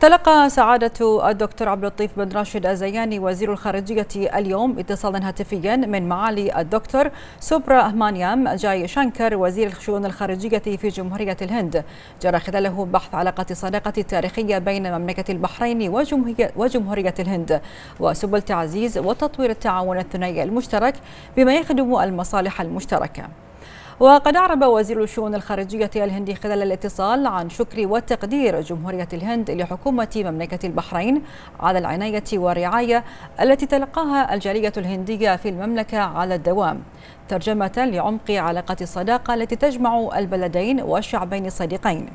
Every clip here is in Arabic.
تلقى سعادة الدكتور عبد اللطيف بن راشد الزياني وزير الخارجية اليوم اتصالا هاتفيا من معالي الدكتور سوبرا أهمانيام جاي شانكر وزير الشؤون الخارجية في جمهورية الهند جرى خلاله بحث علاقة الصداقة التاريخية بين مملكة البحرين وجمهورية الهند وسبل تعزيز وتطوير التعاون الثنائي المشترك بما يخدم المصالح المشتركة وقد أعرب وزير الشؤون الخارجية الهندي خلال الاتصال عن شكر وتقدير جمهورية الهند لحكومة مملكة البحرين على العناية والرعاية التي تلقاها الجالية الهندية في المملكة على الدوام ترجمة لعمق علاقة الصداقة التي تجمع البلدين والشعبين الصديقين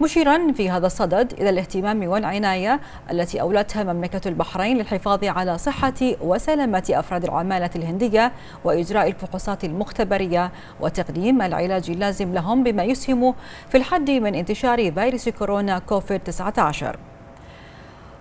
مشيرا في هذا الصدد إلى الاهتمام والعناية التي أولتها مملكة البحرين للحفاظ على صحة وسلامة أفراد العمالة الهندية وإجراء الفحوصات المختبرية وتقديم العلاج اللازم لهم بما يسهم في الحد من انتشار فيروس كورونا كوفيد 19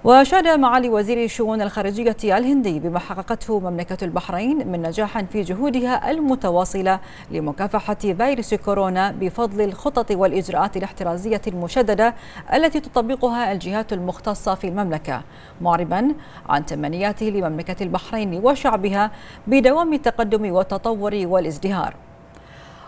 وأشاد معالي وزير الشؤون الخارجية الهندي بما حققته مملكة البحرين من نجاح في جهودها المتواصلة لمكافحة فيروس كورونا بفضل الخطط والإجراءات الاحترازية المشددة التي تطبقها الجهات المختصة في المملكة معربا عن تمنياته لمملكة البحرين وشعبها بدوام التقدم والتطور والازدهار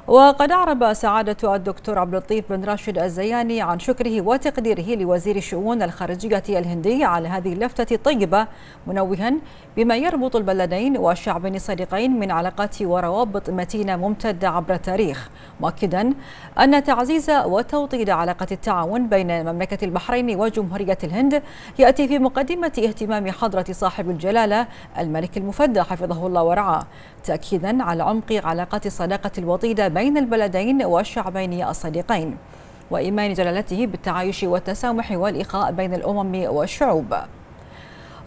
وقد أعرب سعادة الدكتور عبد اللطيف بن راشد الزياني عن شكره وتقديره لوزير الشؤون الخارجية الهندي على هذه اللفتة الطيبة منوها بما يربط البلدين والشعبين الصديقين من علاقات وروابط متينة ممتدة عبر التاريخ مؤكدا أن تعزيز وتوطيد علاقة التعاون بين مملكة البحرين وجمهورية الهند يأتي في مقدمة اهتمام حضرة صاحب الجلالة الملك المفدى حفظه الله ورعاه تأكيدا على عمق علاقات الصداقة الوطيدة بين البلدين والشعبين الصديقين وإيمان جلالته بالتعايش والتسامح والإخاء بين الأمم والشعوب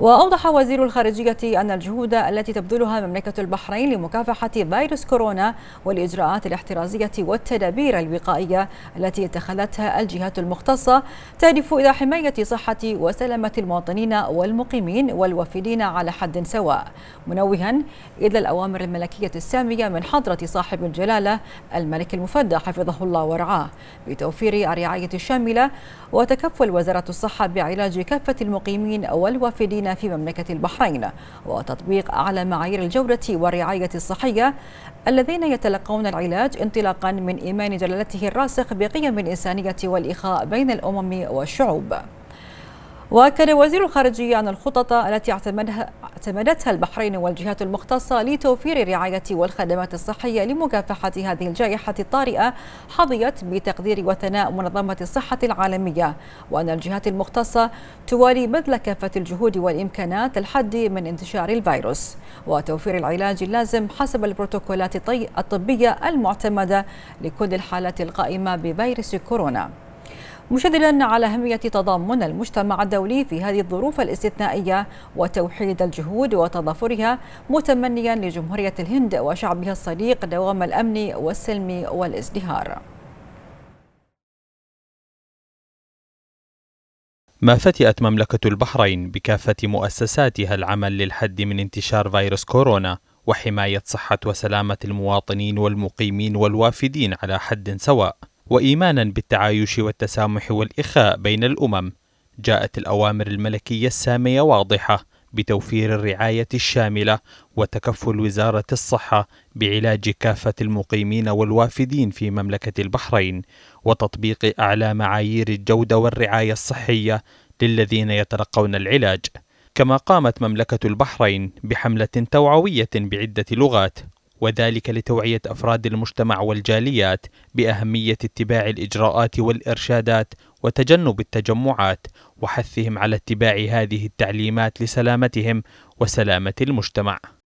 وأوضح وزير الخارجية أن الجهود التي تبذلها مملكة البحرين لمكافحة فيروس كورونا والإجراءات الاحترازية والتدابير الوقائية التي اتخذتها الجهات المختصة تهدف إلى حماية صحة وسلامة المواطنين والمقيمين والوافدين على حد سواء منوها إلى الأوامر الملكية السامية من حضرة صاحب الجلالة الملك المفدى حفظه الله ورعاه بتوفير الرعاية الشاملة وتكفل وزارة الصحة بعلاج كافة المقيمين والوافدين في مملكة البحرين وتطبيق أعلى معايير الجودة والرعاية الصحية الذين يتلقون العلاج انطلاقا من إيمان جلالته الراسخ بقيم الإنسانية والإخاء بين الأمم والشعوب وكان وزير الخارجية أن الخطط التي اعتمدها اعتمدتها البحرين والجهات المختصة لتوفير الرعاية والخدمات الصحية لمكافحة هذه الجائحة الطارئة حظيت بتقدير وثناء منظمة الصحة العالمية وأن الجهات المختصة توالي بذل كافة الجهود والإمكانات للحد من انتشار الفيروس وتوفير العلاج اللازم حسب البروتوكولات الطبية المعتمدة لكل الحالات القائمة بفيروس كورونا مشددا على أهمية تضامن المجتمع الدولي في هذه الظروف الاستثنائية وتوحيد الجهود وتضافرها متمنيا لجمهورية الهند وشعبها الصديق دوام الأمن والسلم والازدهار ما فتئت مملكة البحرين بكافة مؤسساتها العمل للحد من انتشار فيروس كورونا وحماية صحة وسلامة المواطنين والمقيمين والوافدين على حد سواء وإيمانا بالتعايش والتسامح والإخاء بين الأمم جاءت الأوامر الملكية السامية واضحة بتوفير الرعاية الشاملة وتكفل وزارة الصحة بعلاج كافة المقيمين والوافدين في مملكة البحرين وتطبيق أعلى معايير الجودة والرعاية الصحية للذين يتلقون العلاج كما قامت مملكة البحرين بحملة توعوية بعدة لغات وذلك لتوعية أفراد المجتمع والجاليات بأهمية اتباع الإجراءات والإرشادات وتجنب التجمعات وحثهم على اتباع هذه التعليمات لسلامتهم وسلامة المجتمع